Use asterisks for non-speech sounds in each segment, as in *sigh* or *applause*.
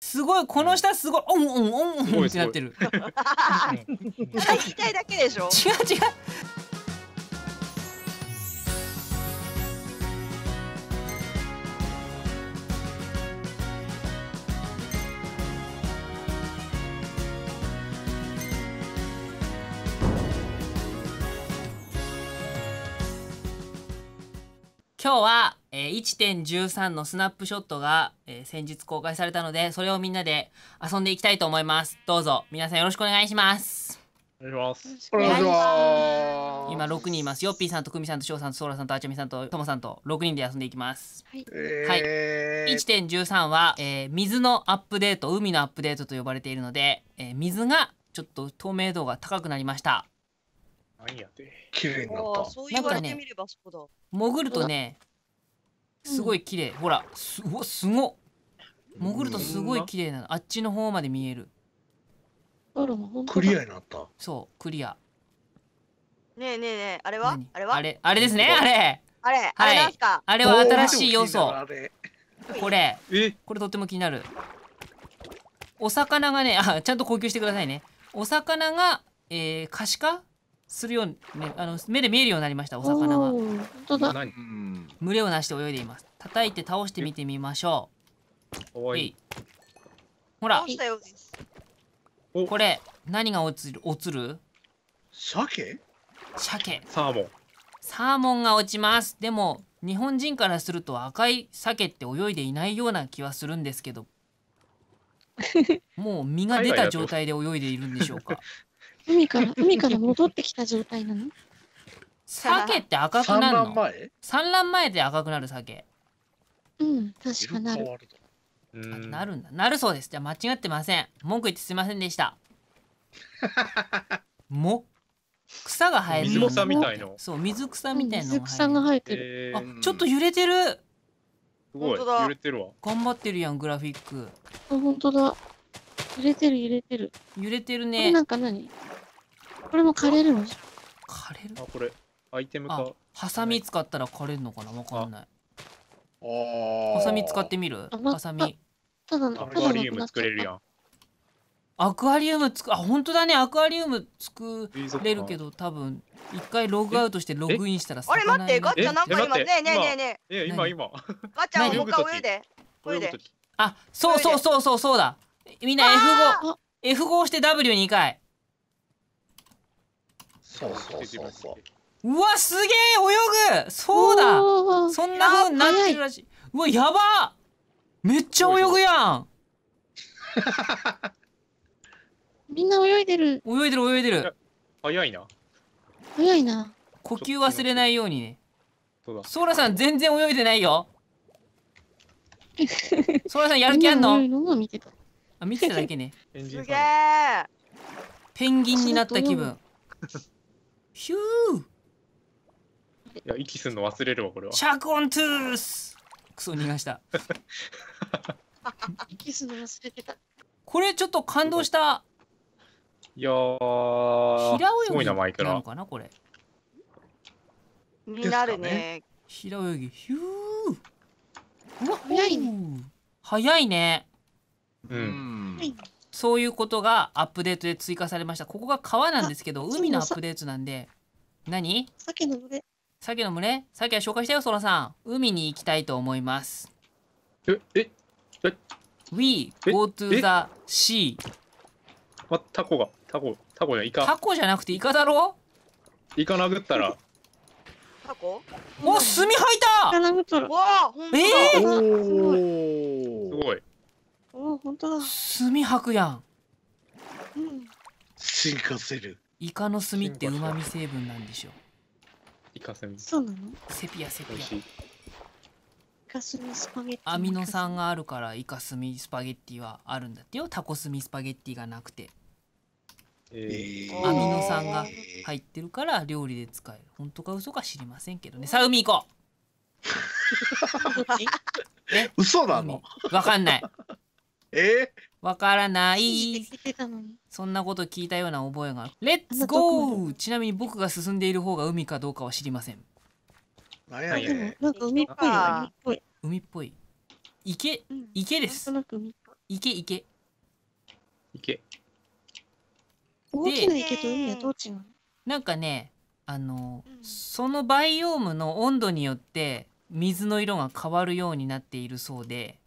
すごいこの下すごいオンオンオンオンってなってる言いたいだけでしょ違う違う *laughs* 今日はえー、1.13のスナップショットが、えー、先日公開されたので、それをみんなで遊んでいきたいと思います。どうぞ、皆さんよろしくお願いします。お願いします。お願いします。今6人います。ヨッピーさんとクミさんとショウさんとソーラさんとあちゃみさんとともさんと6人で遊んでいきます。はい。はい、1.13は、えー、水のアップデート、海のアップデートと呼ばれているので、えー、水がちょっと透明度が高くなりました。何やって。綺麗になった。そう言われてみればそうだ。ね、潜るとね、すごい綺麗、うん、ほらすごすご潜るとすごい綺麗なのあっちの方まで見えるクリアになったそうクリアねえねえねえあれはあれはあれあれですねあれあれ、あれなすかあれは新しい要素これこれとっても気になるお魚がねあちゃんと呼吸してくださいねお魚が、えー、可視化するように、ね、あの目で見えるようになりましたお魚が本当だ群れをなして泳いでいます叩いて倒して見てみましょういほらこれ何が落ちる落ちる鮭鮭サーモンサーモンが落ちますでも日本人からすると赤い鮭って泳いでいないような気はするんですけど *laughs* もう身が出た状態で泳いでいるんでしょうか海から、海から戻ってきた状態なの鮭って赤くなるの産卵前産卵前で赤くなる鮭。うん、確かなる。なるんだ。なるそうです。じゃあ間違ってません。文句言ってすいませんでした。*laughs* も草が生えてる。水草みたいの。そう、水草みたいの、草が生えてる。えー、あ、ちょっと揺れてる。すごい揺れてるわ。頑張ってるやん、グラフィック。あ、本当だ。揺れてる揺れてる。揺れてるね。なんか何これも枯れるのじゃ枯れるあこれアイテムかハサミ使ったら枯れるのかなわかんないハサミ使ってみるハサミただアクアリウム作れるやんアクアリウムつくあ本当だねアクアリウム作れるけど多分一回ログアウトしてログインしたらあれ待ってガチャなんか今ねえねえねえねえ今今ガチャもう一で泳いであそうそうそうそうそうだみんな F5F5 して W2 回そうそうそうそう。うわ、すげえ泳ぐそうだそんな風になってるらしい。うわ、やばめっちゃ泳ぐやんみんな泳いでる。泳いでる泳いでる。早いな。早いな。呼吸忘れないようにね。そうだ。ソーラさん全然泳いでないよ。*laughs* ソーラさんやる気あんのあ、見てただけね。すげえペンギンになった気分。ヒューいや息すんの忘れるわこれはシャークオントゥースクソ逃がした *laughs* 息すんの忘れてたこれちょっと感動したいやー平泳ぎなのかなこれになるね、平泳ぎヒューうわ早いね早いねうん、うんそういうことがアップデートで追加されました。ここが川なんですけど、海のアップデートなんで。何鮭の群れ。鮭の群れ鮭は紹介したよ、そらさん。海に行きたいと思います。え、え、え ?We go to the sea. ま、タコが、タコ、タコやイカ。タコじゃなくてイカだろイカ殴ったら。タコお、墨入ったイカ殴ったら。わあ、ほんえー、すごい。すごい。お本当だ炭吐くやんうん進化せるイカの炭って旨味成分なんでしょうイカ炭そうなのセピアセピアアミノ酸があるからイカスミスパゲッティはあるんだってよタコスミスパゲッティがなくてえー、アミノ酸が入ってるから料理で使える本当か嘘か知りませんけどねさあ海行こう *laughs* え嘘なのわかんないえわからない *laughs* そんなこと聞いたような覚えがレッツゴーちなみに僕が進んでいる方が海かどうかは知りません何やねなんか海っぽい海っぽい池、池です池池池大きな池と海はどなんかねあの、そのバイオームの温度によって水の色が変わるようになっているそうで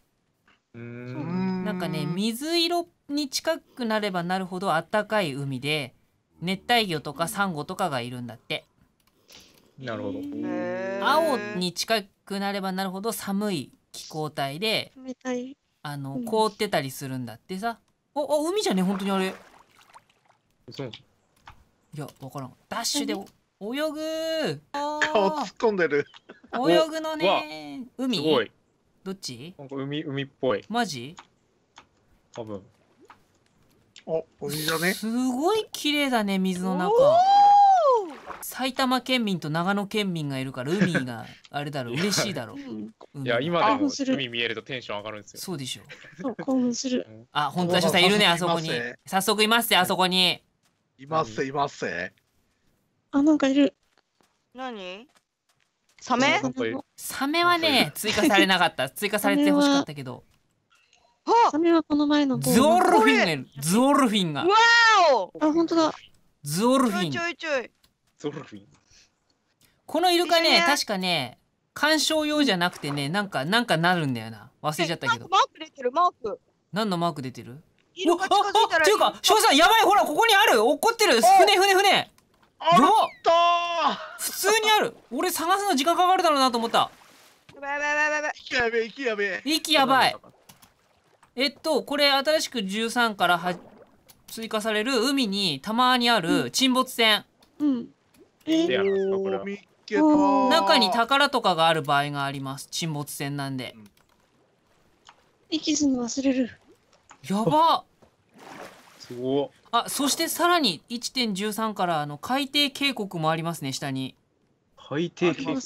なんかね水色に近くなればなるほどあったかい海で熱帯魚とかサンゴとかがいるんだってなるほど青に近くなればなるほど寒い気候帯であの凍ってたりするんだってさああ海じゃね本当にあれそういや分からんダッシュで泳ぐ顔突っ込んでる泳ぐのね海すごいどっちなんか海、海っぽい。マジ多分。お、海じゃねすごい綺麗だね、水の中。埼玉県民と長野県民がいるから海が *laughs* あれだろう嬉しいだろういや今でも海見えるとテンション上がるんですよそうでしょそう興奮するあ本当ださんいるねあそこに早速いますよあそこにいますいますあなんかいる何サメサメはね追加されなかった *laughs* 追加されてほしかったけどサメはこの前のゾオルフィンがいるズルフィンがわおあ本当だゾオルフィンちょいちょいゾオルフィンこのイルカね確かね鑑賞用じゃなくてねなんかなんかなるんだよな忘れちゃったけどマーク出てるマーク何のマーク出てるイルカ近づいたらていうか翔さんやばいほらここにある怒ってる船船船やった普通にある俺探すの時間かかるだろうなと思った息やべえ息やべえ息やばいえっとこれ新しく13からは追加される海にたまにある沈没船、うんうんえー、中に宝とかがある場合があります沈没船なんで、うん、息すの忘れるやばすごあそしてさらに1.13からあの海底渓谷もありますね下に海底渓谷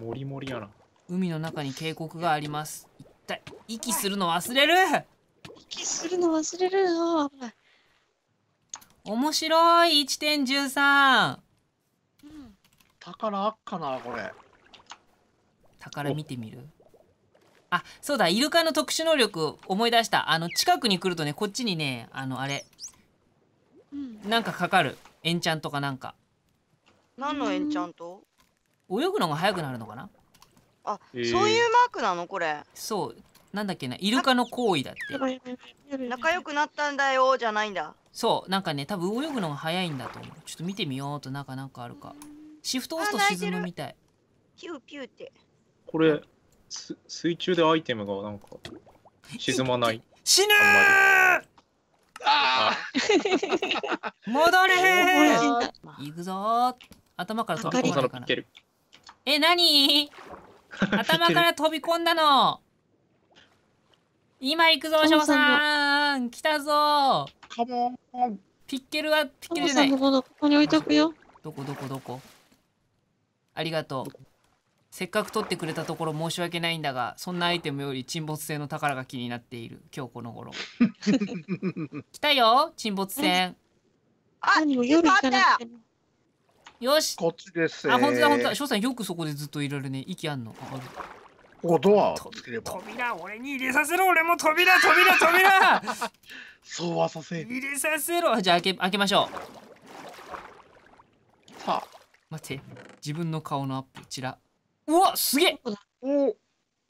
もりもりやな海の中に渓谷があります一体息するの忘れる息するの忘れるよ面白い1.13、うん、宝あっかなこれ宝見てみるあそうだイルカの特殊能力思い出したあの近くに来るとねこっちにねあのあれ、うん、なんかかかるエンチャントかなんか何のエンチャント泳ぐのが速くなるのかなあ、えー、そういうマークなのこれそうなんだっけなイルカの行為だって仲良くなったんだよじゃないんだそうなんかね多分泳ぐのが早いんだと思うちょっと見てみようとなんかなんかあるかシフト押すと沈むみたいピューピューってこれ水中でアイテムがなんか沈まない死ぬあ *laughs* 戻れ *laughs* 行くぞ頭から飛び込んだかえ、なに頭から飛び込んだの *laughs* 今行くぞ、翔さん来たぞカモンピッケルはピッケルじゃないここに置いとくよどこどこどこありがとうせっかく取ってくれたところ申し訳ないんだがそんなアイテムより沈没船の宝が気になっている今日この頃 *laughs* 来たよ沈没船あ夜行かよしこっちですあ本当だ本当だ翔さんよくそこでずっといられね息あんのあるドア扉俺に入れさせろ俺も扉扉扉そうはさせ入れさせろじゃあ開け開けましょうさあ待って自分の顔のアップちらうわすげえお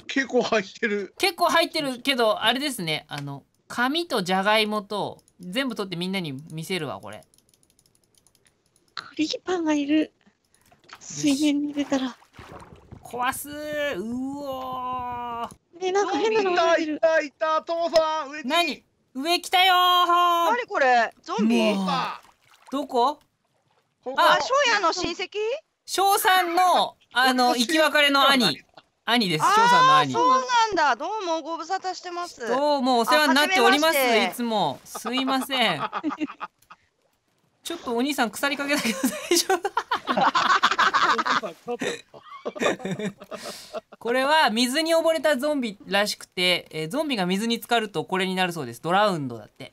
結構入ってる結構入ってるけどあれですねあの紙とじゃがいもと全部取ってみんなに見せるわこれクリーパーがいる水面に出たら壊すうおえ、なんか変なのがいるいたいた父さん上に何上来たよ何これゾンビどこあ、庄屋の親戚翔さんのあの、*laughs* 生き別れの兄。兄です。翔さんの兄。そうなんだ。どうもご無沙汰してます。どうもお世話になっております。いつも。すいません。*laughs* ちょっとお兄さん腐りかけだけど大丈夫。*laughs* これは水に溺れたゾンビらしくて、えー、ゾンビが水に浸かるとこれになるそうですドラウンドだって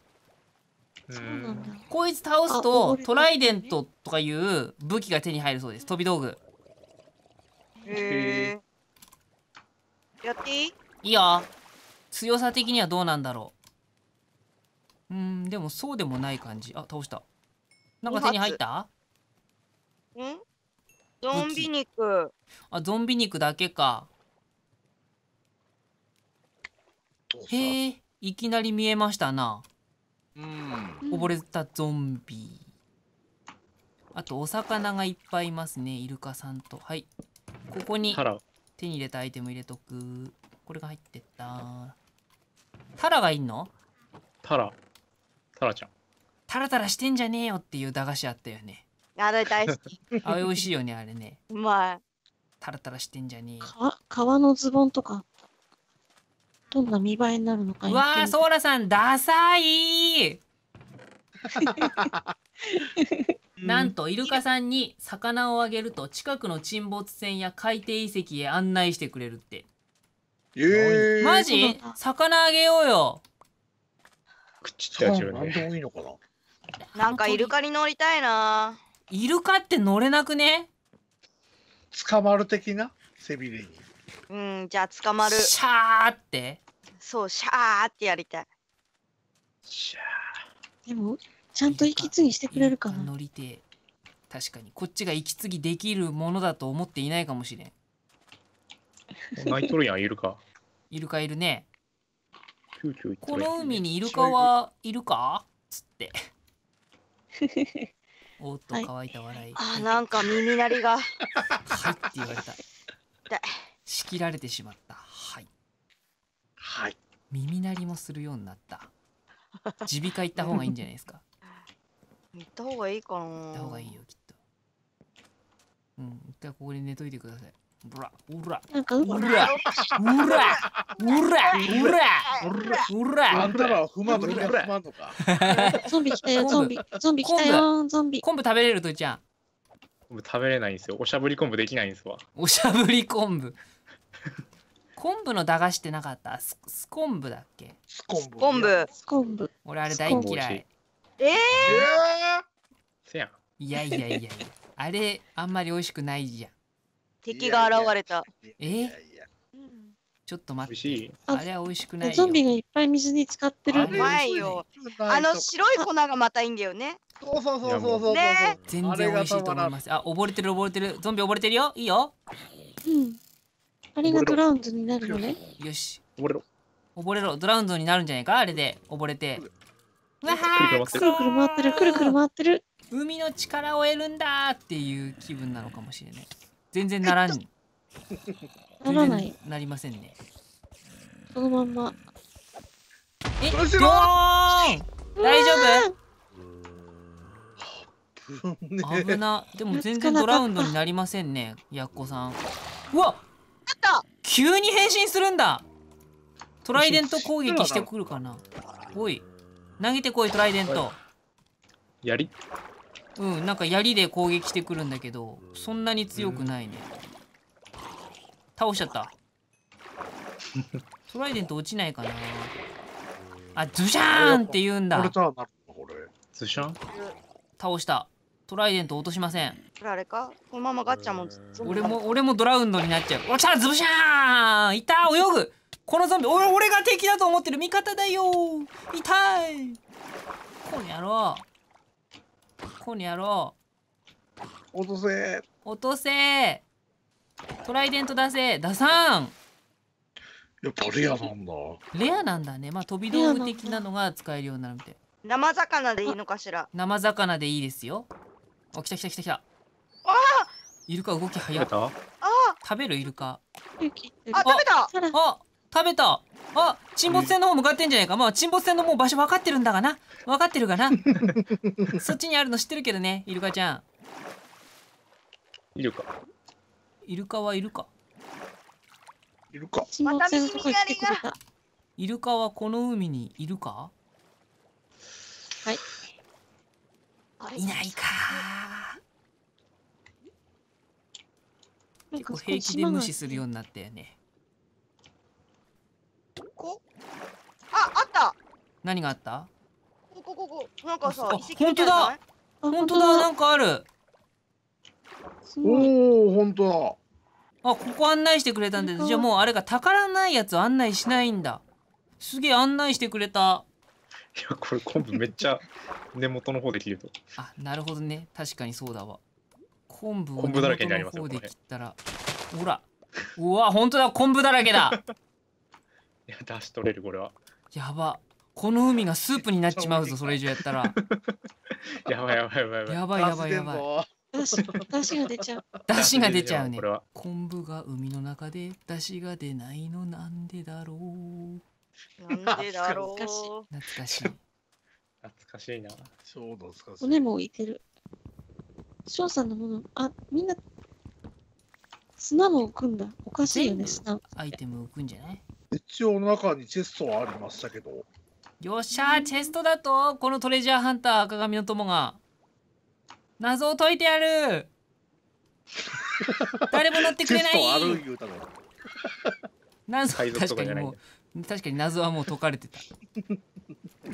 こいつ倒すとトライデントとかいう武器が手に入るそうです飛び道具やっていいいいよ。強さ的にはどうなんだろう。うん、でもそうでもない感じ。あ、倒した。なんか手に入ったんゾンビ肉。あ、ゾンビ肉だけか。へえ、いきなり見えましたな。うん。溺れたゾンビ。あとお魚がいっぱいいますねイルカさんとはいここに手に入れたアイテム入れとくこれが入ってったタラがいんのタラタラちゃんタラタラしてんじゃねえよっていう駄菓子あったよねあれ大好きあれ美味しいよねあれねうまいタラタラしてんじゃねえか皮のズボンとかどんな見栄えになるのかうわーソーラさんダサい *laughs* なんとイルカさんに魚をあげると近くの沈没船や海底遺跡へ案内してくれるって。えー、マジ魚あげようよ。口って何でもいいのかな。なんかイルカに乗りたいな。イルカって乗れなくね捕まる的な背びれに。うん、じゃあ捕まる。シャーって。そう、シャーってやりたい。シャー。でもちゃんと息継ぎしてくれるかな乗り手確かにこっちが息継ぎできるものだと思っていないかもしれん泣いとるやんイルカイルカいるねこの海にイルカはいるかつって *laughs* おっと乾いた笑い、はい、あなんか耳鳴りがはいって言われた仕切られてしまったはいはい耳鳴りもするようになった耳鼻科行った方がいいんじゃないですか行った方がいいかな行った方がいいよきっとうん一回ここで寝といてくださいブらうらなんかうらうらうらうらうらうらあんたらは不満んのみんなか *laughs* ゾンビ来たよゾンビゾンビ来たよゾンビ昆布食べれるといちゃん昆布食べれないんですよおしゃぶり昆布できないんですわおしゃぶり昆布昆布の駄菓子ってなかったススコンブだっけスコンブスコンブ俺あれ大嫌いええせやん。いやいやいやあれ、あんまり美味しくないじゃん。敵が現れた。えいやいやちょっと待って。あれは美味しくないよ。ゾンビがいっぱい水に浸かってる。うまいよ。あの白い粉がまたいいんだよね。そうそうそうそうそうね全然美味しいと思います。あ、溺れてる溺れてる。ゾンビ溺れてるよ。いいよ。うん。あれがドラウンズになるのね。よし。れろ。溺れろ。ドラウンドになるんじゃないかあれで溺れて。わーくるくる回ってるくるくる回ってる海の力を得るんだっていう気分なのかもしれない全然ならん *laughs* ならないなりませんねそのまんまえドーン大丈夫危なでも全然ドラウンドになりませんねやっこさんうわ急に変身するんだトライデント攻撃してくるかなおい投げてこいトライデント槍うんなんか槍で攻撃してくるんだけどそんなに強くないね、うん、倒しちゃった *laughs* トライデント落ちないかなあズシャーンって言うんだこれズシャン倒したトライデント落としませんあれかこのままガッチャも俺も俺もドラウンドになっちゃうおっしゃズブシャーンいた泳ぐこのゾンビ俺俺が敵だと思ってる味方だよ痛いこの野郎この野郎落とせ落とせトライデント出せ出さんやっぱレアなんだレアなんだねまあ飛び道具的なのが使えるようになるみたい生魚でいいのかしら生魚でいいですよお来た来た来た来たあイルカ動き早い食べるイルカあ食べたあ食べたあ沈没船の方向かってんじゃないかまあ沈没船のもう場所分かってるんだがな分かってるかな *laughs* そっちにあるの知ってるけどねイルカちゃんイルカイルカはいるかイルカまた耳がイルカはこの海にいるかはいいないか結構平気で無視するようになったよね何があったここここなんかさ石本当だ本当だなんかあるおお本当だあここ案内してくれたんですじゃあもうあれが宝ないやつ案内しないんだすげえ案内してくれたいやこれ昆布めっちゃ *laughs* 根元の方で切るとあなるほどね確かにそうだわ昆布を根元の方で切ったらほらうわ本当だ昆布だらけだ *laughs* いや出し取れるこれはやばこの海がスープになっちまうぞそれ以上やったら *laughs* やばいやばいやばいやばいやばいやばいだしが出ちゃう。だしが出ちゃうね。昆布が海の中でだしが出ないのなんでだろう。なんでだろう。懐かしい。懐かしいな。そう懐かしい。骨も浮いてる。翔さんのもの、あ、みんな。砂も浮くんだ。おかしいよね、砂。アイテム浮くんじゃない。一応中にチェストはありましたけど。よっしゃーチェストだとこのトレジャーハンター赤髪の友が謎を解いてやる *laughs* 誰も乗ってくれない謎確かにもう確かに謎はもう解かれてた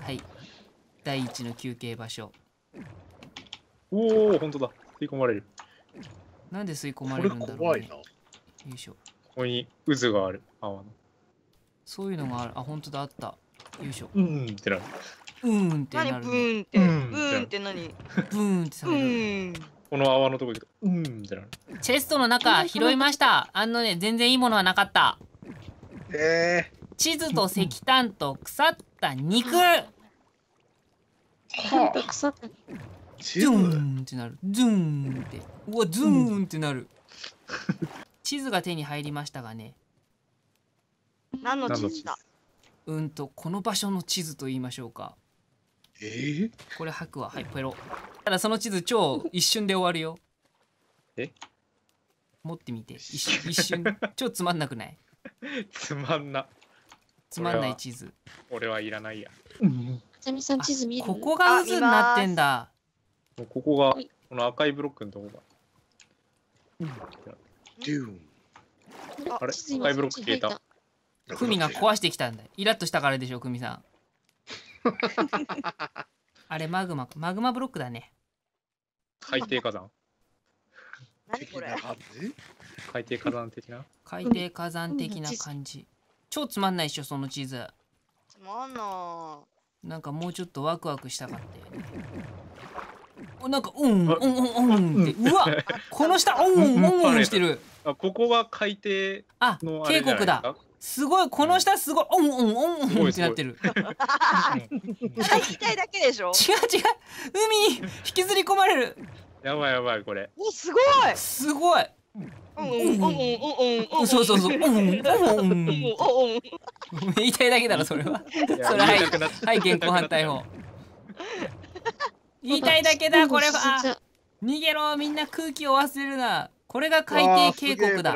はい第一の休憩場所おお本当だ吸い込まれるなんで吸い込まれるんだろう、ね、怖いなよいしょここに渦がある泡のそういうのがあるあ本当だあったよいしょうんってなるうんってなる、ね、何ブーンってうーンって何ブーンってされるこの泡のとこ行くとうんってなるチェストの中拾いましたあのね全然いいものはなかったえー、地図と石炭と腐った肉ほんと腐ったズーンってなるズーンってうわズーンってなる、地図が手に入りましたがね何の地図だうんとこの場所の地図と言いましょうかえー、これ吐くわはいペロただその地図超一瞬で終わるよえ持ってみて一瞬一瞬超つまんなくない *laughs* つまんなつまんない地図俺はいらないや、うん、さん地図見るここが渦になってんだここがこの赤いブロックのとこが、うん、あれ赤いブロック消えたクミが壊してきたんだイラッとしたからでしょクミさん *laughs* あれマグママグマブロックだね海底火山何これ海底火山的な海底火山的な感じ超つまんないっしょその地図つまんななんかもうちょっとワクワクしたかったよねなんかうんうんうんうんってうわこの下うんうんうんしてるあここは海底あ渓谷だすごいこの下すごいオンオンオンオンってなってる。言いたいだけでしょ。違う違う海に引きずり込まれる。やばいやばいこれ。おすごい。すごい。そうそうそう。言いたいだけだろそれは。それはいはい現行犯逮捕。言いたいだけだこれは。逃げろみんな空気を忘れるな。これが海底渓谷だ。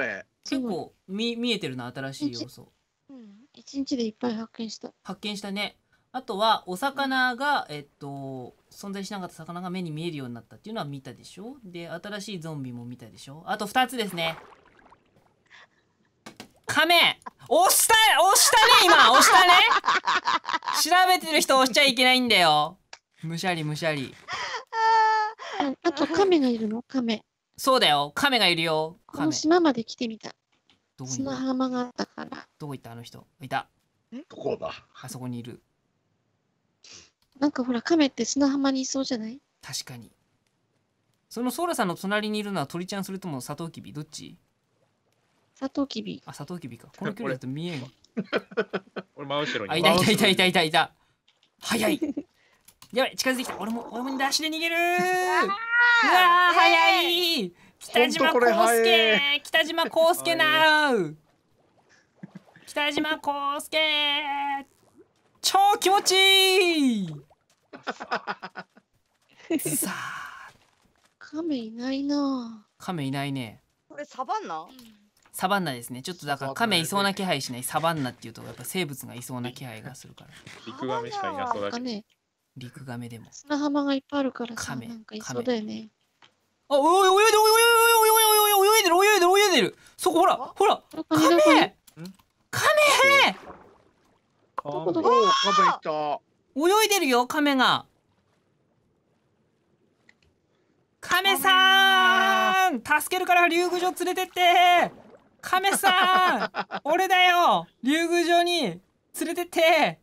結構見見えてるな新しい要素うん一日でいっぱい発見した発見したねあとはお魚が、えっと、存在しなかった魚が目に見えるようになったっていうのは見たでしょで新しいゾンビも見たでしょあと2つですねカメ押した押したね今押したね調べてる人押しちゃいけないんだよむしゃりむしゃりあとカメがいるのカメそうだよ、亀がいるよ。この島まで来てみた。どこ砂浜があったから。どこ行ったあの人いた。どこだあそこにいる。なんかほら、亀って砂浜にいそうじゃない確かに。そのソーラさんの隣にいるのは鳥ちゃんそれともサトウキビどっちサトウキビ。あ、サトウキビか。この距離だと見えん。*laughs* 俺真後ろに。あ、いたいたいたいたいた。早い。やばい、近づいてきた。俺も、俺もダッシュで逃げるうわー、早い北島康介北島康介なう北島康介超気持ちいいさあ亀いないな亀いないねこれサバンナサバンナですねちょっとだから亀いそうな気配しないサバンナっていうとやっぱ生物がいそうな気配がするから陸亀しかいなそうだけど陸亀でも。砂浜がいっぱいあるからさ、亀なんあ、泳いで泳いで泳いで泳いで泳いでる、泳いでる。そこほらほら。亀。亀。どこどこ。亀た。泳いでるよ亀が。亀さん助けるから竜宮城連れてって亀さん俺だよ竜宮城に連れてって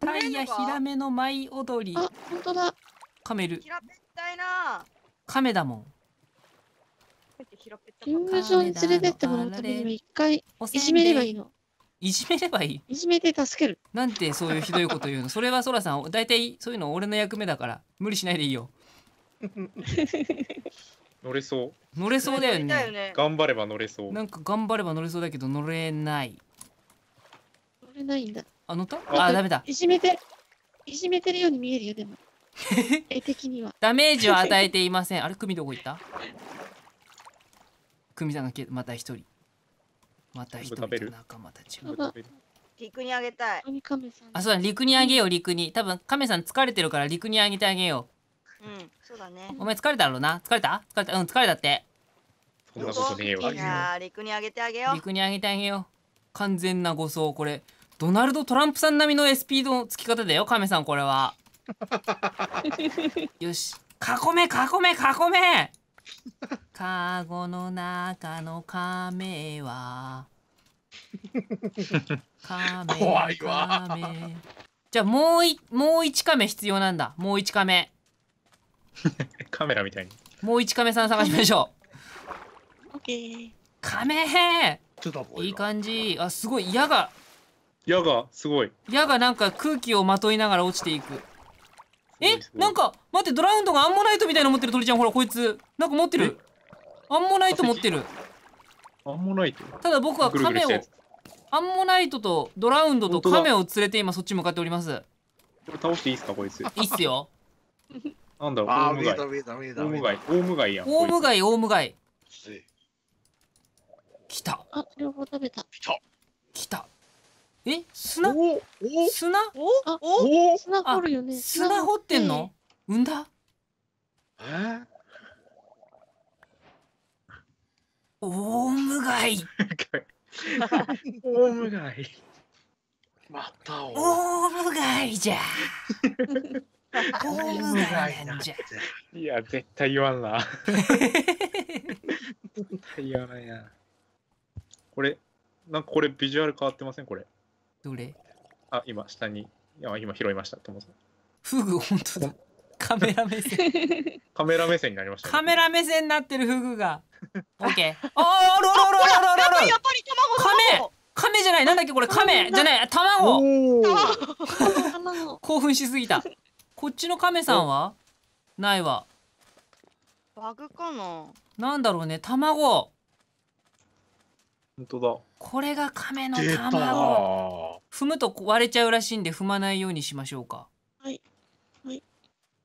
タイヤヒラメの舞踊り。あ、本当だ。カメル。ヒラペったいな。カメだもん。リングーに連れてってもらうためにも一回いじめればいいの。いじめればいいいじめて助ける。なんてそういうひどいこと言うの。それはソラさん、大体そういうの俺の役目だから無理しないでいいよ。*laughs* 乗れそう。乗れそうだよね。頑張れば乗れそう。なんか頑張れば乗れそうだけど乗れない。乗れないんだ。あ、のとあ、ダメだ。いじめて、いじめてるように見えるよ、でも。絵的には。ダメージを与えていません。あれ、組どこ行った組さんがまた一人。また一人仲間たちが。陸にあげたい。あ、そうだ、陸にあげよう、陸に。多分、亀さん疲れてるから陸にあげてあげよう。うん、そうだね。お前疲れたろうな。疲れた疲れたうん、疲れたって。そんなことねえわ。いや陸にあげてあげよう。陸にあげてあげよう。完全な護送、これ。ドナルド・トランプさん並みの SP の付き方だよ亀さんこれは *laughs* よし囲め囲め囲めカゴの中の亀は亀怖いわ亀じゃあもういもう1カメ必要なんだもう1カメカメラみたいにもう1カメさん探しましょうオッケーカメちょっといい感じあすごい矢が矢がすごい矢がなんか空気をまといながら落ちていくえなんか待ってドラウンドがアンモナイトみたいな持ってる鳥ちゃんほらこいつなんか持ってるアンモナイト持ってるアンモナイトただ僕はカメをアンモナイトとドラウンドとカメを連れて今そっち向かっておりますこれ倒していいっすかこいついいっすよなんだろうオウムガイオウムガイオウムガイやオウムガイオウムガイ来たあ両方食べた来た来たえ砂砂おお砂掘るよね砂掘ってんの産んだえオウムガイオウムガイまたオウムガイじゃオウムガイなんじゃいや絶対言わんな絶対言わないやこれなんかこれビジュアル変わってませんこれどれあ、今、下に。今拾いました、ともさん。フグ、本当だ。カメラ目線。*laughs* カメラ目線になりました、ね、カメラ目線になってるフグが。*laughs* オッケー。ああ、ロロロロロロロ。やっぱり卵。カメ。カメじゃない、なんだっけ、これ、カメじゃない、卵。卵 *laughs* 興奮しすぎた。こっちのカメさんは。ないわ。バグかな。なんだろうね、卵。本当だこれが亀の卵踏むと割れちゃうらしいんで踏まないようにしましょうかはいはい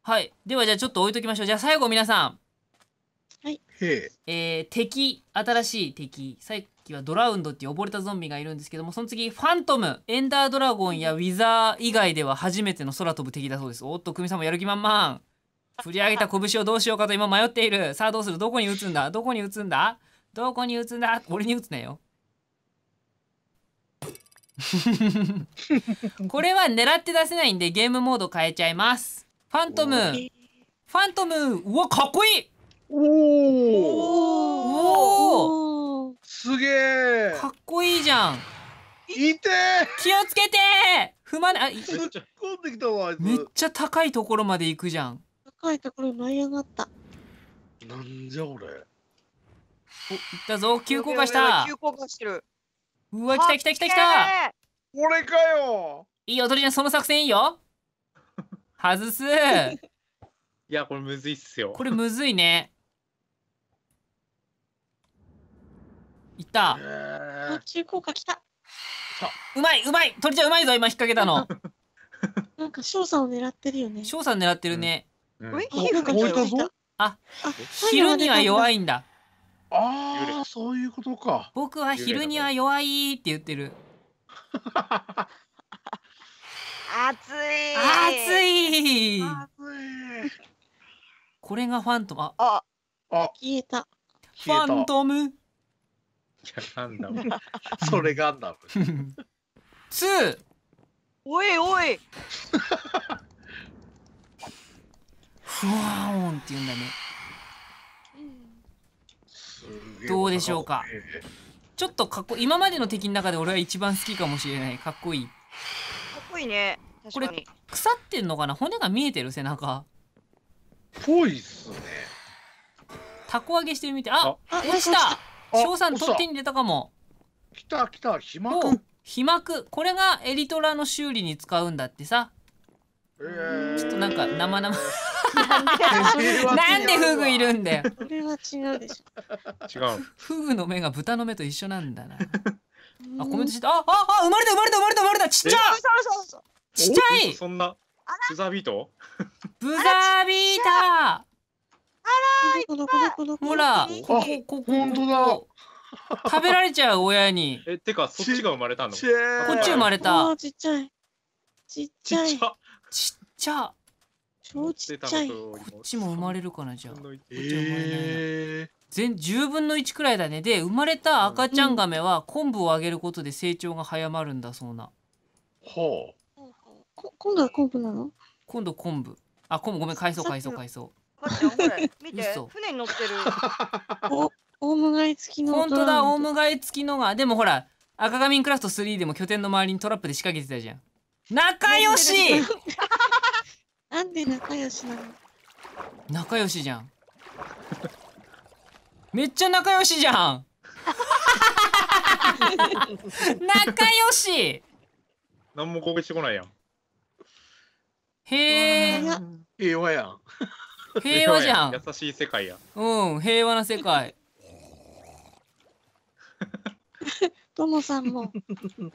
はいではじゃあちょっと置いときましょうじゃあ最後皆さんはいえー、敵新しい敵さっきはドラウンドっていう溺れたゾンビがいるんですけどもその次ファントムエンダードラゴンやウィザー以外では初めての空飛ぶ敵だそうですおっと久美さんもやる気満々振り上げた拳をどうしようかと今迷っているさあどうするどこに打つんだどこに打つんだどこに打つんだ俺に打つなよ *laughs* これは狙って出せないんでゲームモード変えちゃいますファントムファントムうわかっこいいおおおすげえかっこいいじゃんいて気をつけて踏まないあ突っ込んできたわめっちゃ高いところまで行くじゃん高いところ舞い上がったなんじゃ俺お行ったぞ急降下した急降下してるうわ、来た来た来た来たこれかよいいよ、鳥ちゃん、その作戦いいよ外す *laughs* いや、これむずいっすよ。これむずいね。いった。途中効果きた。うまいうまい鳥ちゃんうまいぞ今引っ掛けたの。*laughs* なんか翔さんを狙ってるよね。翔さん狙ってるね。うんうん、あ、昼には弱いんだ。ああ、そういうことか。僕は昼には弱いって言ってる。*laughs* 暑い。暑い。い。これがファントム。あ、あ、あ消えた。ファントム。いや、ガンダム。それガンダム。ツー。おいおい。ふわーんって言うんだね。どうでしょうかちょっとかっこ今までの敵の中で俺は一番好きかもしれないかっこいいかっこいいねこれ腐ってんのかな骨が見えてる背中ぽいっすねたこ揚げしてみてああ落ちた翔さん取ってに出たかもきたきた飛膜飛膜これがエリトラの修理に使うんだってさちょっとなんか生々なんでフグいるんだよ。これは違うでしょ。違う。フグの目が豚の目と一緒なんだな。*laughs* あコメントしてあああ生まれた生まれた生まれた生まれたちっちゃい。ちっちゃい。そんな。ブザービート？ブザービーター。あらほら、本当だ。食べられちゃう親に。え、てかそっちが生まれたの？こっち生まれた。ちっちゃい。ちっちゃい。ちっちゃ超ちっちゃいこっちも生まれるかなじゃあ、えー、全10分の1くらいだねで生まれた赤ちゃんガメは昆布をあげることで成長が早まるんだそうな、ほうん、こ今度は昆布なの今度昆布あ昆布ごめん海藻海藻海藻 *laughs* 見て船に乗ってる *laughs* おオウムガイ付きの本当だオウムガイ付きのがでもほら赤髪クラフト3でも拠点の周りにトラップで仕掛けてたじゃん仲良し *laughs* なんで仲良しなの仲良しじゃん *laughs* めっちゃ仲良しじゃん *laughs* 仲良し何も攻撃してこないやんへえ平和やん平和じゃん優しい世界やうん平和な世界ともさんも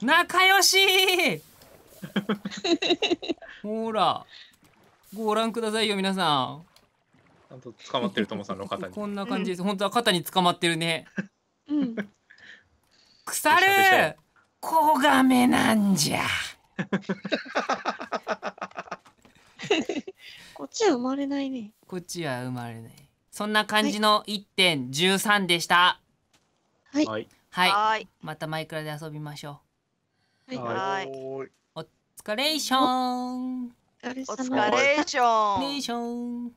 仲良し *laughs* ほらご覧くださいよ皆さんちゃんと捕まってるともさんの肩にこんな感じです、うん、本当は肩に捕まってるね、うん、腐るこがめなんじゃ *laughs* こっちは生まれないねこっちは生まれないそんな感じの一点十三でした、はい、はいはいまたマイクラで遊びましょうはい疲れーションお疲れーション